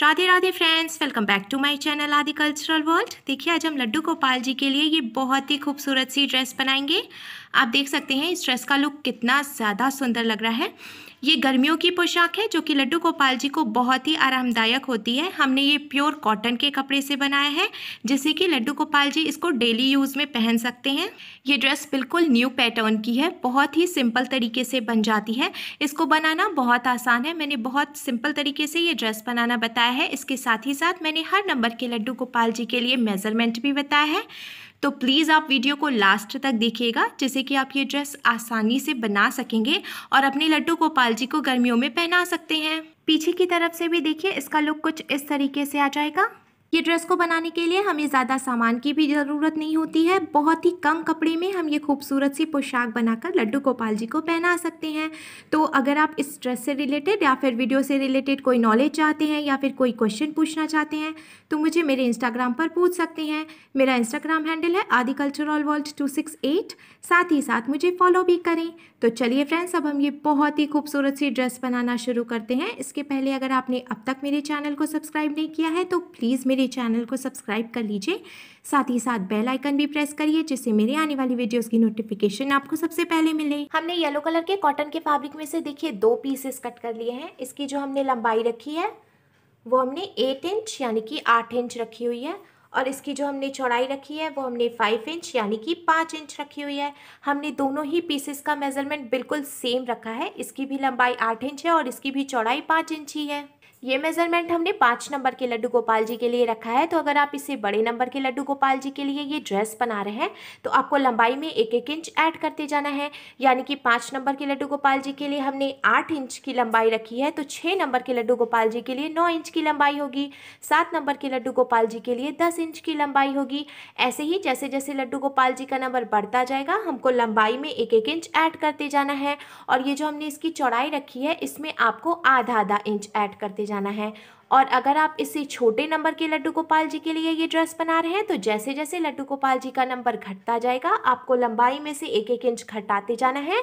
Radhe Radhe friends welcome back to my channel Aadi cultural world देखिए आज हम लड्डू गोपाल जी के लिए ये बहुत ही खूबसूरत सी ड्रेस बनाएंगे आप देख सकते हैं इस ड्रेस का लुक कितना ज़्यादा सुंदर लग रहा है ये गर्मियों की पोशाक है जो कि लड्डू गोपाल जी को बहुत ही आरामदायक होती है हमने ये प्योर कॉटन के कपड़े से बनाया है जिससे कि लड्डू गोपाल जी इसको डेली यूज़ में पहन सकते हैं ये ड्रेस बिल्कुल न्यू पैटर्न की है बहुत ही सिंपल तरीके से बन जाती है इसको बनाना बहुत आसान है मैंने बहुत सिंपल तरीके से ये ड्रेस बनाना बताया बताया है इसके साथ ही साथ मैंने हर नंबर के लड्डू गोपाल जी के लिए मेज़रमेंट भी बताया है तो प्लीज़ आप वीडियो को लास्ट तक देखिएगा जिससे कि आप ये ड्रेस आसानी से बना सकेंगे और अपने लड्डू गोपाल जी को गर्मियों में पहना सकते हैं पीछे की तरफ से भी देखिए इसका लुक कुछ इस तरीके से आ जाएगा ये ड्रेस को बनाने के लिए हमें ज़्यादा सामान की भी ज़रूरत नहीं होती है बहुत ही कम कपड़े में हम ये खूबसूरत सी पोशाक बनाकर लड्डू गोपाल जी को पहना सकते हैं तो अगर आप इस ड्रेस से रिलेटेड या फिर वीडियो से रिलेटेड कोई नॉलेज चाहते हैं या फिर कोई क्वेश्चन पूछना चाहते हैं तो मुझे मेरे इंस्टाग्राम पर पूछ सकते हैं मेरा इंस्टाग्राम हैंडल है आदि वर्ल्ड टू सिक्स एट साथ ही साथ मुझे फॉलो भी करें तो चलिए फ्रेंड्स अब हम ये बहुत ही खूबसूरत सी ड्रेस बनाना शुरू करते हैं इसके पहले अगर आपने अब तक मेरे चैनल को सब्सक्राइब नहीं किया है तो प्लीज़ मेरे चैनल को सब्सक्राइब कर लीजिए साथ ही साथ बेल आइकन भी प्रेस करिए जिससे मेरे आने वाली वीडियोस की नोटिफिकेशन आपको सबसे पहले मिले हमने येलो कलर के कॉटन के फैब्रिक में से देखिए दो पीसेस कट कर लिए हैं इसकी जो हमने लंबाई रखी है वो हमने एट इंच यानी कि आठ इंच रखी हुई है और इसकी जो हमने चौड़ाई रखी है वो हमने फाइव इंच यानी कि पाँच इंच रखी हुई है हमने दोनों ही पीसेस का मेज़रमेंट बिल्कुल सेम रखा है इसकी भी लंबाई आठ इंच है और इसकी भी चौड़ाई पाँच इंच ही है ये मेज़रमेंट हमने पाँच नंबर के लड्डू गोपाल जी के लिए रखा है तो अगर आप इसे बड़े नंबर के लड्डू गोपाल जी के लिए ये ड्रेस बना रहे हैं तो आपको लंबाई में एक एक इंच ऐड करते जाना है यानी कि पाँच नंबर के लड्डू गोपाल जी के लिए हमने आठ इंच की लंबाई रखी है तो छः नंबर के लड्डू गोपाल जी के लिए नौ इंच की लंबाई होगी सात नंबर के लड्डू गोपाल जी के लिए दस इंच की लंबाई होगी ऐसे ही जैसे जैसे लड्डू गोपाल जी का नंबर बढ़ता जाएगा हमको लंबाई में एक एक इंच ऐड करते जाना है और ये जो हमने इसकी चौड़ाई रखी है इसमें आपको आधा आधा इंच ऐड करते जाना जाना है और अगर आप इससे छोटे नंबर के लड्डू गोपाल जी के लिए ये ड्रेस बना रहे हैं तो जैसे जैसे लड्डू गोपाल जी का नंबर घटता जाएगा आपको लंबाई में से एक एक इंच घटाते जाना है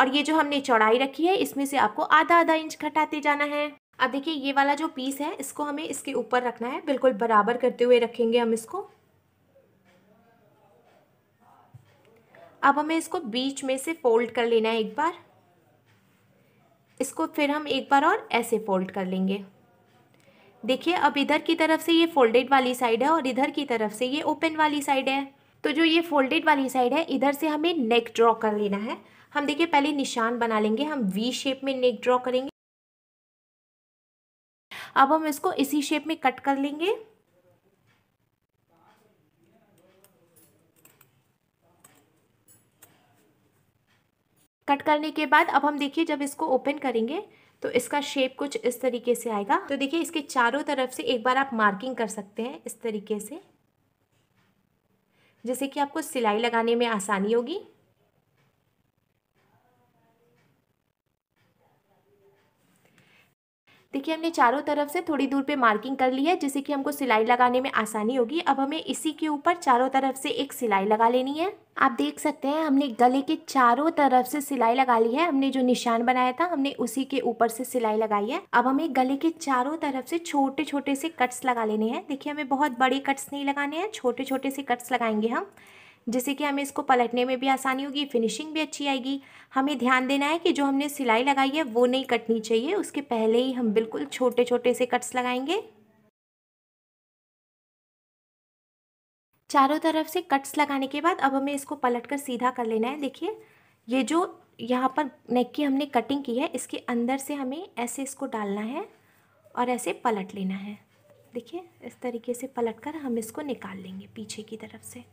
और ये जो हमने चौड़ाई रखी है इसमें से आपको आधा आधा इंच घटाते जाना है अब देखिए ये वाला जो पीस है इसको हमें इसके ऊपर रखना है बिल्कुल बराबर करते हुए रखेंगे हम इसको अब हमें इसको बीच में से फोल्ड कर लेना है एक बार इसको फिर हम एक बार और ऐसे फोल्ड कर लेंगे देखिए अब इधर की तरफ से ये फोल्डेड वाली साइड है और इधर की तरफ से ये ओपन वाली साइड है तो जो ये फोल्डेड वाली साइड है इधर से हमें नेक ड्रॉ कर लेना है हम देखिए पहले निशान बना लेंगे हम वी शेप में नेक ड्रॉ करेंगे अब हम इसको इसी शेप में कट कर लेंगे कट करने के बाद अब हम देखिए जब इसको ओपन करेंगे तो इसका शेप कुछ इस तरीके से आएगा तो देखिए इसके चारों तरफ से एक बार आप मार्किंग कर सकते हैं इस तरीके से जैसे कि आपको सिलाई लगाने में आसानी होगी देखिए हमने चारों तरफ से थोड़ी दूर पे मार्किंग कर ली है जिससे कि हमको सिलाई लगाने में आसानी होगी अब हमें इसी के ऊपर चारों तरफ से एक सिलाई लगा लेनी है आप देख सकते हैं हमने गले के चारों तरफ से सिलाई लगा ली है हमने जो निशान बनाया था हमने उसी के ऊपर से सिलाई लगाई है अब हमें गले के चारों तरफ से छोटे छोटे से कट्स लगा लेने हैं देखिए हमें बहुत बड़े कट्स नहीं लगाने हैं छोटे छोटे से कट्स लगाएंगे हम जिससे कि हमें इसको पलटने में भी आसानी होगी फिनिशिंग भी अच्छी आएगी हमें ध्यान देना है कि जो हमने सिलाई लगाई है वो नहीं कटनी चाहिए उसके पहले ही हम बिल्कुल छोटे छोटे से कट्स लगाएंगे चारों तरफ से कट्स लगाने के बाद अब हमें इसको पलट कर सीधा कर लेना है देखिए ये जो यहाँ पर नेक की हमने कटिंग की है इसके अंदर से हमें ऐसे इसको डालना है और ऐसे पलट लेना है देखिए इस तरीके से पलट कर हम इसको निकाल लेंगे पीछे की तरफ से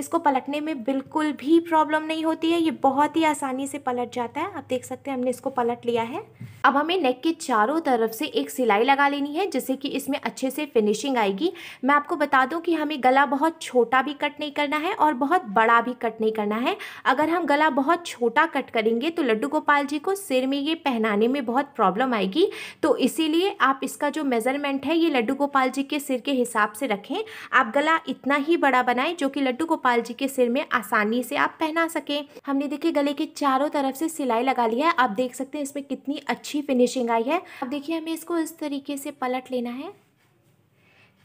इसको पलटने में बिल्कुल भी प्रॉब्लम नहीं होती है ये बहुत ही आसानी से पलट जाता है आप देख सकते हैं हमने इसको पलट लिया है अब हमें नेक के चारों तरफ से एक सिलाई लगा लेनी है जिससे कि इसमें अच्छे से फिनिशिंग आएगी मैं आपको बता दूं कि हमें गला बहुत छोटा भी कट नहीं करना है और बहुत बड़ा भी कट नहीं करना है अगर हम गला बहुत छोटा कट करेंगे तो लड्डू गोपाल जी को सिर में ये पहनाने में बहुत प्रॉब्लम आएगी तो इसीलिए आप इसका जो मेज़रमेंट है ये लड्डू गोपाल जी के सिर के हिसाब से रखें आप गला इतना ही बड़ा बनाएं जो कि लड्डू गोपाल जी के सिर में आसानी से आप पहना सकें हमने देखिए गले के चारों तरफ से सिलाई लगा ली है आप देख सकते हैं इसमें कितनी अच्छी अच्छी फिनिशिंग आई है अब देखिए हमें इसको इस तरीके से पलट लेना है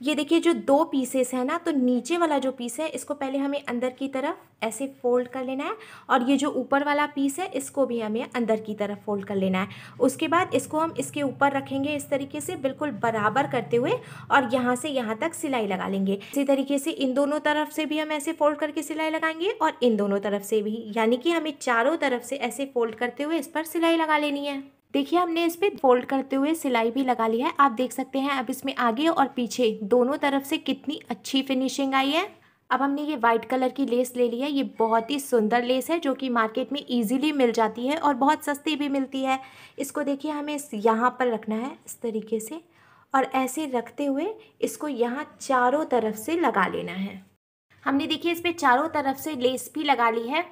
ये देखिए जो दो पीसेस हैं ना तो नीचे वाला जो पीस है इसको पहले हमें अंदर की तरफ ऐसे फोल्ड कर लेना है और ये जो ऊपर वाला पीस है इसको भी हमें अंदर की तरफ फोल्ड कर लेना है उसके बाद इसको हम इसके ऊपर रखेंगे इस तरीके से बिल्कुल बराबर करते हुए और यहाँ से यहाँ तक सिलाई लगा लेंगे इसी तरीके से इन दोनों तरफ से भी हम ऐसे फोल्ड करके सिलाई लगाएंगे और इन दोनों तरफ से भी यानी कि हमें चारों तरफ से ऐसे फोल्ड करते हुए इस पर सिलाई लगा लेनी है देखिए हमने इस पर फोल्ड करते हुए सिलाई भी लगा ली है आप देख सकते हैं अब इसमें आगे और पीछे दोनों तरफ से कितनी अच्छी फिनिशिंग आई है अब हमने ये वाइट कलर की लेस ले ली है ये बहुत ही सुंदर लेस है जो कि मार्केट में इजीली मिल जाती है और बहुत सस्ती भी मिलती है इसको देखिए हमें यहाँ पर रखना है इस तरीके से और ऐसे रखते हुए इसको यहाँ चारों तरफ से लगा लेना है हमने देखिए इस पर चारों तरफ से लेस भी लगा ली है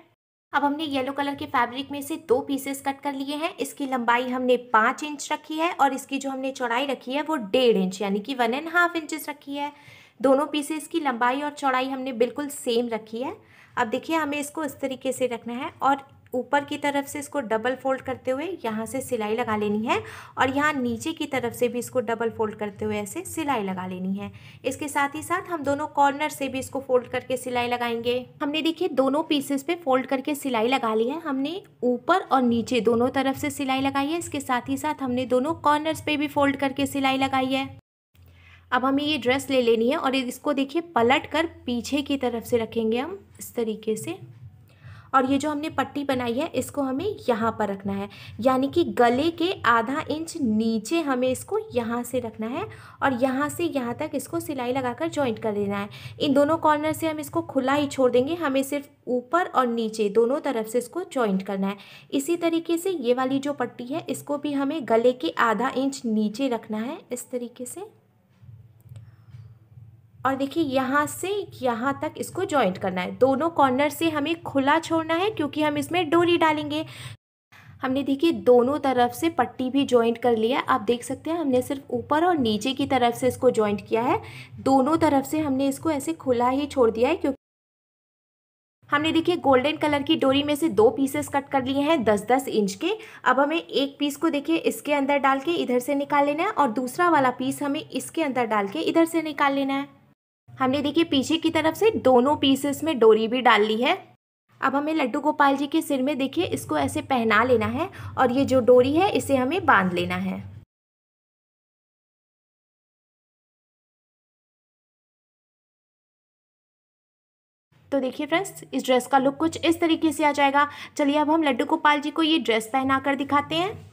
अब हमने येलो कलर के फैब्रिक में से दो पीसेस कट कर लिए हैं इसकी लंबाई हमने पाँच इंच रखी है और इसकी जो हमने चौड़ाई रखी है वो डेढ़ इंच यानी कि वन एंड हाफ इंचज रखी है दोनों पीसेस की लंबाई और चौड़ाई हमने बिल्कुल सेम रखी है अब देखिए हमें इसको इस तरीके से रखना है और ऊपर की तरफ से इसको डबल फोल्ड करते हुए यहाँ से सिलाई लगा लेनी है और यहाँ नीचे की तरफ से भी इसको डबल फोल्ड करते हुए ऐसे सिलाई लगा लेनी है इसके साथ ही साथ हम दोनों कॉर्नर से भी इसको फोल्ड करके सिलाई लगाएंगे हमने देखिए दोनों पीसेस पे फोल्ड करके सिलाई लगा ली है हमने ऊपर और नीचे दोनों तरफ से सिलाई लगाई है इसके साथ ही साथ हमने दोनों कॉर्नर पे भी फोल्ड करके सिलाई लगाई है अब हमें ये ड्रेस ले लेनी है और इसको देखिए पलट कर पीछे की तरफ से रखेंगे हम इस तरीके से और ये जो हमने पट्टी बनाई है इसको हमें यहाँ पर रखना है यानी कि गले के आधा इंच नीचे हमें इसको यहाँ से रखना है और यहाँ से यहाँ तक इसको सिलाई लगाकर जॉइंट कर देना है इन दोनों कॉर्नर से हम इसको खुला ही छोड़ देंगे हमें सिर्फ ऊपर और नीचे दोनों तरफ से इसको जॉइंट करना है इसी तरीके से ये वाली जो पट्टी है इसको भी हमें गले के आधा इंच नीचे रखना है इस तरीके से और देखिए यहाँ से यहाँ तक इसको जॉइंट करना है दोनों कॉर्नर से हमें खुला छोड़ना है क्योंकि हम इसमें डोरी डालेंगे हमने देखिए दोनों तरफ से पट्टी भी जॉइंट कर लिया आप देख सकते हैं हमने सिर्फ ऊपर और नीचे की तरफ से इसको जॉइंट किया है दोनों तरफ से हमने इसको ऐसे खुला ही छोड़ दिया है क्योंकि हमने देखिए गोल्डन कलर की डोरी में से दो पीसेस कट कर लिए हैं दस दस इंच के अब हमें एक पीस को देखिए इसके अंदर डाल के इधर से निकाल लेना है और दूसरा वाला पीस हमें इसके अंदर डाल के इधर से निकाल लेना है हमने देखिए पीछे की तरफ से दोनों पीसेस में डोरी भी डाल ली है अब हमें लड्डू गोपाल जी के सिर में देखिए इसको ऐसे पहना लेना है और ये जो डोरी है इसे हमें बांध लेना है तो देखिए फ्रेंड्स इस ड्रेस का लुक कुछ इस तरीके से आ जाएगा चलिए अब हम लड्डू गोपाल जी को ये ड्रेस पहना कर दिखाते हैं